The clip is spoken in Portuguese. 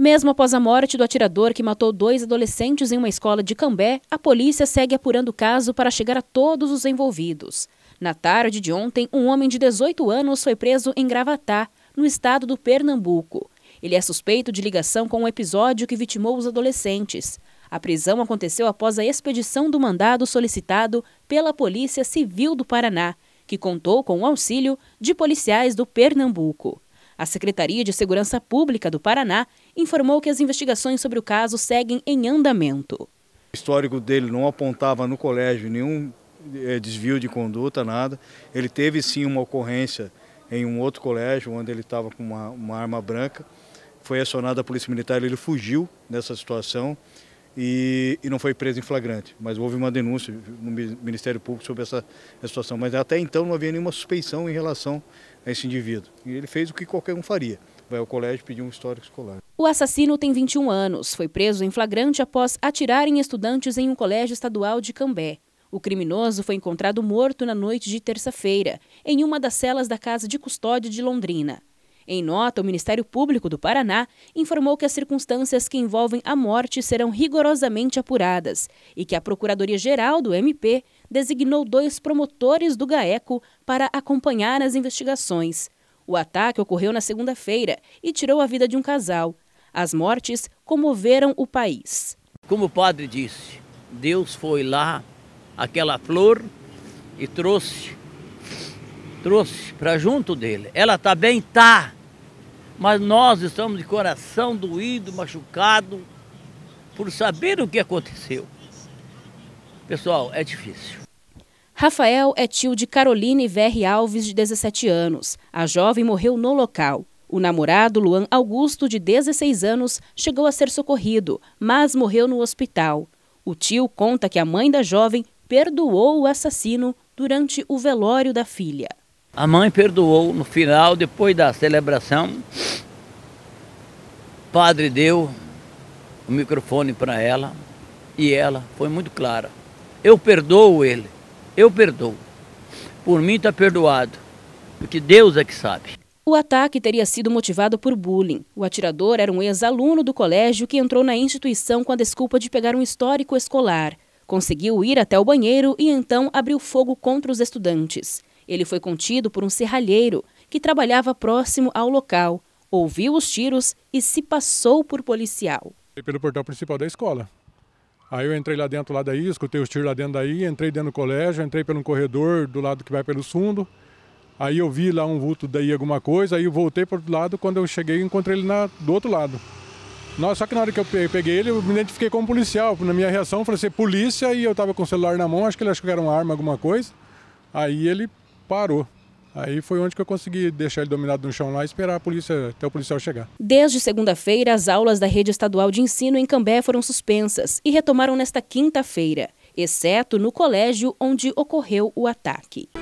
Mesmo após a morte do atirador que matou dois adolescentes em uma escola de Cambé, a polícia segue apurando o caso para chegar a todos os envolvidos. Na tarde de ontem, um homem de 18 anos foi preso em Gravatá, no estado do Pernambuco. Ele é suspeito de ligação com um episódio que vitimou os adolescentes. A prisão aconteceu após a expedição do mandado solicitado pela Polícia Civil do Paraná, que contou com o auxílio de policiais do Pernambuco. A Secretaria de Segurança Pública do Paraná informou que as investigações sobre o caso seguem em andamento. O histórico dele não apontava no colégio nenhum eh, desvio de conduta, nada. Ele teve sim uma ocorrência em um outro colégio, onde ele estava com uma, uma arma branca. Foi acionada a Polícia Militar, e ele fugiu nessa situação e, e, não foi preso em flagrante. Mas houve uma denúncia no Ministério Público sobre essa, essa situação. Mas até então não havia nenhuma suspeição em relação a esse indivíduo. E ele fez o que qualquer um faria vai ao colégio pedir um histórico escolar. O assassino tem 21 anos. Foi preso em flagrante após atirar em estudantes em um colégio estadual de Cambé. O criminoso foi encontrado morto na noite de terça-feira, em uma das celas da Casa de Custódia de Londrina. Em nota, o Ministério Público do Paraná informou que as circunstâncias que envolvem a morte serão rigorosamente apuradas e que a Procuradoria-Geral do MP designou dois promotores do GAECO para acompanhar as investigações. O ataque ocorreu na segunda-feira e tirou a vida de um casal. As mortes comoveram o país. Como o padre disse, Deus foi lá, aquela flor, e trouxe, trouxe para junto dele. Ela está bem? Tá. Mas nós estamos de coração doído, machucado, por saber o que aconteceu. Pessoal, é difícil. Rafael é tio de Caroline Verre Alves, de 17 anos. A jovem morreu no local. O namorado, Luan Augusto, de 16 anos, chegou a ser socorrido, mas morreu no hospital. O tio conta que a mãe da jovem perdoou o assassino durante o velório da filha. A mãe perdoou no final, depois da celebração. O padre deu o microfone para ela e ela foi muito clara. Eu perdoo ele, eu perdoo. Por mim está perdoado, porque Deus é que sabe. O ataque teria sido motivado por bullying. O atirador era um ex-aluno do colégio que entrou na instituição com a desculpa de pegar um histórico escolar. Conseguiu ir até o banheiro e então abriu fogo contra os estudantes. Ele foi contido por um serralheiro que trabalhava próximo ao local, ouviu os tiros e se passou por policial. Pelo portal principal da escola. Aí eu entrei lá dentro lá daí, escutei os tiros lá dentro daí, entrei dentro do colégio, entrei pelo corredor do lado que vai pelo fundo. Aí eu vi lá um vulto daí alguma coisa, aí eu voltei para outro lado, quando eu cheguei encontrei ele na, do outro lado. Nossa, só que na hora que eu peguei ele, eu me identifiquei como policial. Na minha reação, falei assim, polícia, e eu estava com o celular na mão, acho que ele achou que era uma arma, alguma coisa. Aí ele parou. Aí foi onde que eu consegui deixar ele dominado no chão lá e esperar a polícia, até o policial chegar. Desde segunda-feira, as aulas da rede estadual de ensino em Cambé foram suspensas e retomaram nesta quinta-feira, exceto no colégio onde ocorreu o ataque.